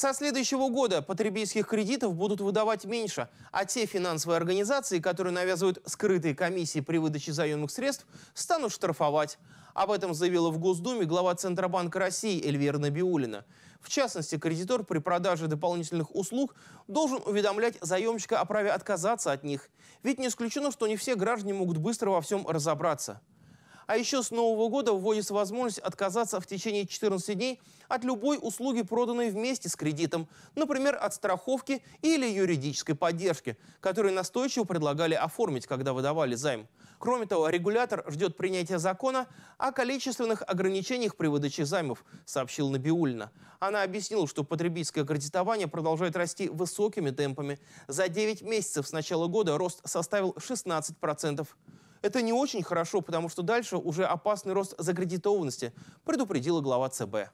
Со следующего года потребительских кредитов будут выдавать меньше, а те финансовые организации, которые навязывают скрытые комиссии при выдаче заемных средств, станут штрафовать. Об этом заявила в Госдуме глава Центробанка России Эльвира Набиулина. В частности, кредитор при продаже дополнительных услуг должен уведомлять заемщика о праве отказаться от них. Ведь не исключено, что не все граждане могут быстро во всем разобраться. А еще с Нового года вводится возможность отказаться в течение 14 дней от любой услуги, проданной вместе с кредитом, например, от страховки или юридической поддержки, которую настойчиво предлагали оформить, когда выдавали займ. Кроме того, регулятор ждет принятия закона о количественных ограничениях при выдаче займов, сообщил Набиулина. Она объяснила, что потребительское кредитование продолжает расти высокими темпами. За 9 месяцев с начала года рост составил 16%. Это не очень хорошо, потому что дальше уже опасный рост закредитованности, предупредила глава ЦБ.